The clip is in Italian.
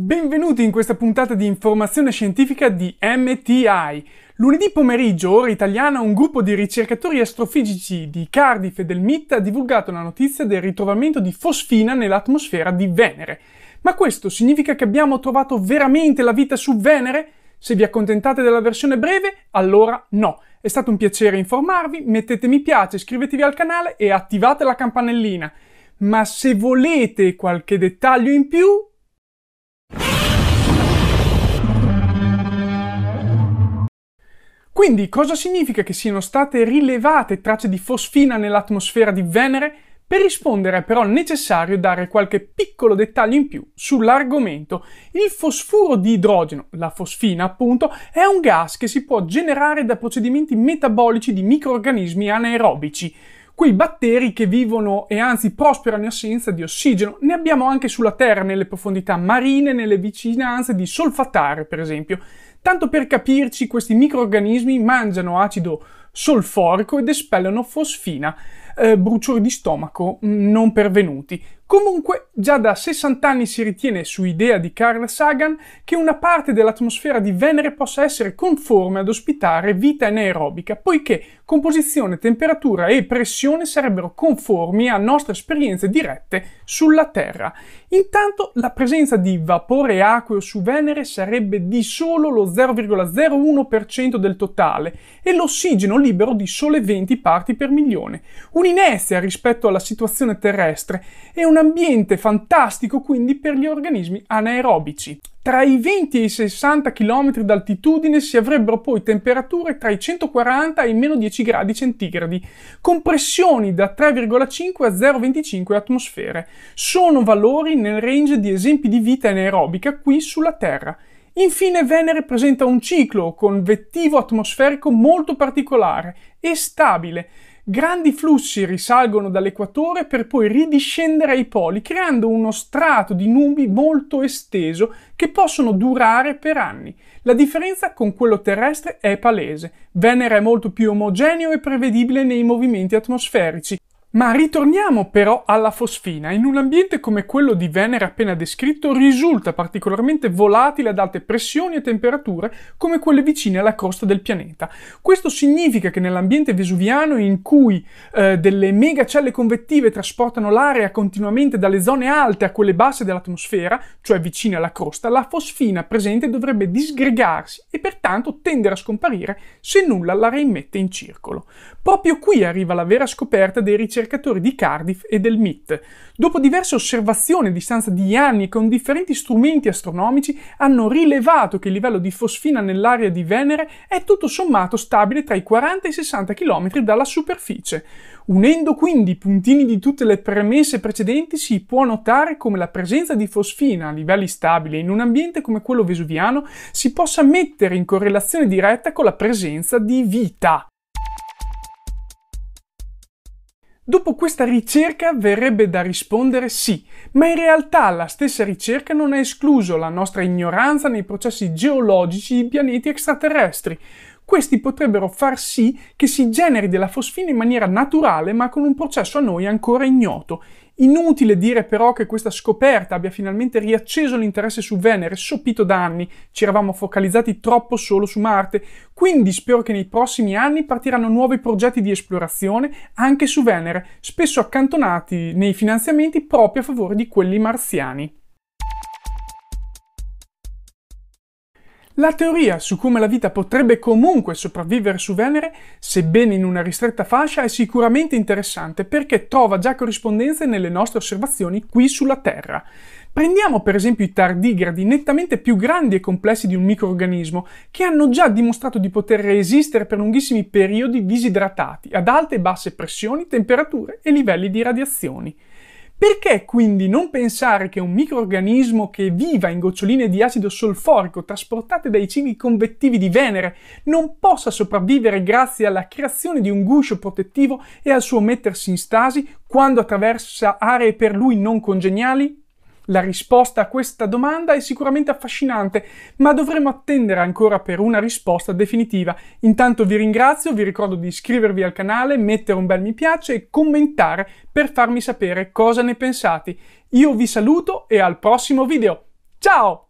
Benvenuti in questa puntata di informazione scientifica di MTI. Lunedì pomeriggio, ora italiana, un gruppo di ricercatori astrofisici di Cardiff e del MIT ha divulgato la notizia del ritrovamento di fosfina nell'atmosfera di Venere. Ma questo significa che abbiamo trovato veramente la vita su Venere? Se vi accontentate della versione breve, allora no. È stato un piacere informarvi, mettete mi piace, iscrivetevi al canale e attivate la campanellina. Ma se volete qualche dettaglio in più, Quindi cosa significa che siano state rilevate tracce di fosfina nell'atmosfera di Venere? Per rispondere è però necessario dare qualche piccolo dettaglio in più sull'argomento. Il fosfuro di idrogeno, la fosfina appunto, è un gas che si può generare da procedimenti metabolici di microorganismi anaerobici. Quei batteri che vivono e anzi prosperano in assenza di ossigeno ne abbiamo anche sulla Terra, nelle profondità marine, nelle vicinanze di solfatare per esempio. Tanto per capirci, questi microorganismi mangiano acido solforico ed espellono fosfina, eh, bruciori di stomaco mm, non pervenuti. Comunque, già da 60 anni si ritiene, su idea di Carl Sagan, che una parte dell'atmosfera di Venere possa essere conforme ad ospitare vita anaerobica, poiché composizione, temperatura e pressione sarebbero conformi a nostre esperienze dirette sulla Terra. Intanto, la presenza di vapore acqueo su Venere sarebbe di solo lo 0,01% del totale e l'ossigeno lì libero di sole 20 parti per milione, Un'inezia rispetto alla situazione terrestre e un ambiente fantastico quindi per gli organismi anaerobici. Tra i 20 e i 60 km d'altitudine si avrebbero poi temperature tra i 140 e i meno 10 gradi centigradi, con pressioni da 3,5 a 0,25 atmosfere. Sono valori nel range di esempi di vita anaerobica qui sulla Terra. Infine Venere presenta un ciclo convettivo atmosferico molto particolare e stabile. Grandi flussi risalgono dall'equatore per poi ridiscendere ai poli, creando uno strato di nubi molto esteso che possono durare per anni. La differenza con quello terrestre è palese. Venere è molto più omogeneo e prevedibile nei movimenti atmosferici, ma ritorniamo però alla fosfina. In un ambiente come quello di Venere appena descritto risulta particolarmente volatile ad alte pressioni e temperature come quelle vicine alla crosta del pianeta. Questo significa che nell'ambiente vesuviano in cui eh, delle megacelle convettive trasportano l'aria continuamente dalle zone alte a quelle basse dell'atmosfera, cioè vicine alla crosta, la fosfina presente dovrebbe disgregarsi e pertanto tendere a scomparire se nulla la reimmette in circolo. Proprio qui arriva la vera scoperta dei ricercatori di Cardiff e del MIT. Dopo diverse osservazioni a distanza di anni con differenti strumenti astronomici hanno rilevato che il livello di fosfina nell'area di Venere è tutto sommato stabile tra i 40 e i 60 km dalla superficie. Unendo quindi i puntini di tutte le premesse precedenti si può notare come la presenza di fosfina a livelli stabili in un ambiente come quello vesuviano si possa mettere in correlazione diretta con la presenza di vita. Dopo questa ricerca verrebbe da rispondere sì, ma in realtà la stessa ricerca non ha escluso la nostra ignoranza nei processi geologici di pianeti extraterrestri. Questi potrebbero far sì che si generi della fosfina in maniera naturale ma con un processo a noi ancora ignoto. Inutile dire però che questa scoperta abbia finalmente riacceso l'interesse su Venere, sopito da anni, ci eravamo focalizzati troppo solo su Marte, quindi spero che nei prossimi anni partiranno nuovi progetti di esplorazione anche su Venere, spesso accantonati nei finanziamenti proprio a favore di quelli marziani. La teoria su come la vita potrebbe comunque sopravvivere su Venere, sebbene in una ristretta fascia, è sicuramente interessante perché trova già corrispondenze nelle nostre osservazioni qui sulla Terra. Prendiamo per esempio i tardigradi, nettamente più grandi e complessi di un microorganismo, che hanno già dimostrato di poter resistere per lunghissimi periodi disidratati, ad alte e basse pressioni, temperature e livelli di radiazioni. Perché quindi non pensare che un microorganismo che viva in goccioline di acido solforico trasportate dai cibi convettivi di Venere non possa sopravvivere grazie alla creazione di un guscio protettivo e al suo mettersi in stasi quando attraversa aree per lui non congeniali? La risposta a questa domanda è sicuramente affascinante, ma dovremo attendere ancora per una risposta definitiva. Intanto vi ringrazio, vi ricordo di iscrivervi al canale, mettere un bel mi piace e commentare per farmi sapere cosa ne pensate. Io vi saluto e al prossimo video. Ciao!